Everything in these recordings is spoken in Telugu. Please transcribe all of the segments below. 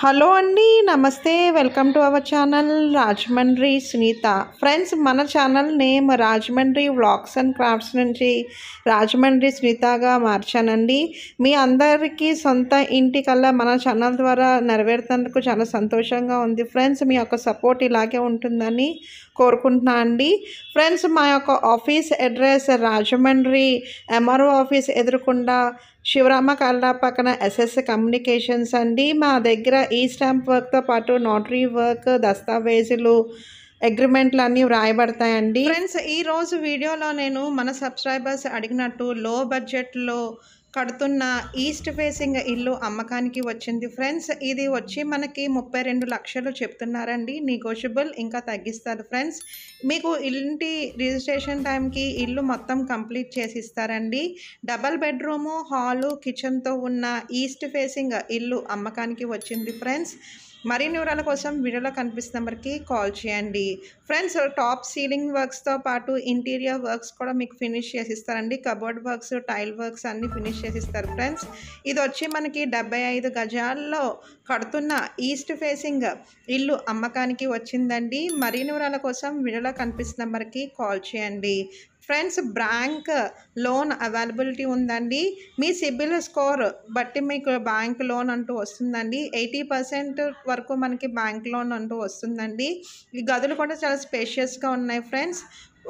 హలో అండి నమస్తే welcome to our channel Rajahmundry Sunitha friends మన channel name Rajahmundry vlogs and crafts నుంచి రాజమండ్రి సునీతగా మార్చానండి మీ అందరికీ సొంత ఇంటికల్లా మన ఛానల్ ద్వారా నెరవేరుతున్నందుకు చాలా సంతోషంగా ఉంది ఫ్రెండ్స్ మీ యొక్క సపోర్ట్ ఇలాగే ఉంటుందని కోరుకుంటున్నా అండి ఫ్రెండ్స్ మా యొక్క office address Rajahmundry MRO office ఎదురుకుండా శివరామ కల్లా పక్కన ఎస్ఎస్ కమ్యూనికేషన్స్ అండి మా దగ్గర ఈ స్టాంప్ వర్క్తో పాటు నోటరీ వర్క్ దస్తావేజులు అగ్రిమెంట్లు అన్నీ వ్రాయబడతాయండి ఫ్రెండ్స్ ఈరోజు వీడియోలో నేను మన సబ్స్క్రైబర్స్ అడిగినట్టు లో బడ్జెట్లో కడుతున్న ఈస్ట్ ఫేసింగ్ ఇల్లు అమ్మకానికి వచ్చింది ఫ్రెండ్స్ ఇది వచ్చి మనకి ముప్పై రెండు లక్షలు చెప్తున్నారండి నెగోషియబుల్ ఇంకా తగ్గిస్తారు ఫ్రెండ్స్ మీకు ఇంటి రిజిస్ట్రేషన్ టైంకి ఇల్లు మొత్తం కంప్లీట్ చేసి ఇస్తారండి డబల్ బెడ్రూము హాలు కిచెన్తో ఉన్న ఈస్ట్ ఫేసింగ్ ఇల్లు అమ్మకానికి వచ్చింది ఫ్రెండ్స్ మరిన్ని వివరాల కోసం వీడియోలో కనిపిస్తున్న నెంబర్కి కాల్ చేయండి ఫ్రెండ్స్ టాప్ సీలింగ్ వర్క్స్తో పాటు ఇంటీరియర్ వర్క్స్ కూడా మీకు ఫినిష్ చేసి ఇస్తారండి కబోర్డ్ వర్క్స్ టైల్ వర్క్స్ అన్నీ ఫినిష్ చేసి ఇస్తారు ఫ్రెండ్స్ ఇది వచ్చి మనకి డెబ్బై ఐదు గజాల్లో కడుతున్న ఈస్ట్ ఫేసింగ్ ఇల్లు అమ్మకానికి వచ్చిందండి మరిన్ని వివరాల కోసం వీడియోలో కనిపిస్తున్న నెంబర్కి కాల్ చేయండి ఫ్రెండ్స్ బ్యాంక్ లోన్ అవైలబిలిటీ ఉందండి మీ సిబిల్ స్కోర్ బట్టి మీకు బ్యాంక్ లోన్ అంటూ వస్తుందండి ఎయిటీ పర్సెంట్ వరకు మనకి బ్యాంక్ లోన్ అంటూ వస్తుందండి ఈ గదులు కూడా చాలా స్పేషియస్గా ఉన్నాయి ఫ్రెండ్స్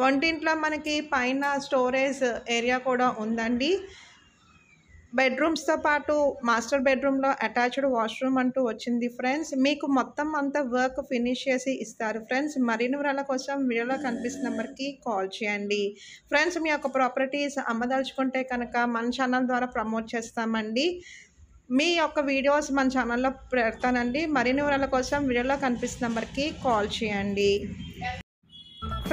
వంటింట్లో మనకి పైన స్టోరేజ్ ఏరియా కూడా ఉందండి బెడ్రూమ్స్తో పాటు మాస్టర్ బెడ్రూమ్లో అటాచ్డ్ వాష్రూమ్ అంటూ వచ్చింది ఫ్రెండ్స్ మీకు మొత్తం అంతా వర్క్ ఫినిష్ చేసి ఇస్తారు ఫ్రెండ్స్ మరిన్ని వరాల కోసం వీడియోలో కనిపిస్తున్న నెంబర్కి కాల్ చేయండి ఫ్రెండ్స్ మీ యొక్క ప్రాపర్టీస్ అమ్మదలుచుకుంటే కనుక మన ఛానల్ ద్వారా ప్రమోట్ చేస్తామండి మీ యొక్క వీడియోస్ మన ఛానల్లో పెడతానండి మరిన్ని వరాల కోసం వీడియోలో కనిపిస్తున్న నెంబర్కి కాల్ చేయండి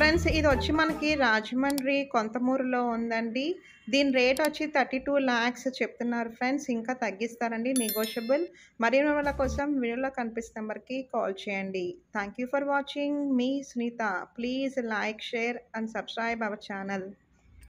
ఫ్రెండ్స్ ఇది వచ్చి మనకి రాజమండ్రి కొంతమూరులో ఉందండి దీని రేట్ వచ్చి థర్టీ టూ ల్యాక్స్ చెప్తున్నారు ఫ్రెండ్స్ ఇంకా తగ్గిస్తారండి నెగోషియబుల్ మరి వాళ్ళ కోసం వీడియోలో కనిపిస్తే నెంబర్కి కాల్ చేయండి థ్యాంక్ ఫర్ వాచింగ్ మీ Sunitha please like share and subscribe our channel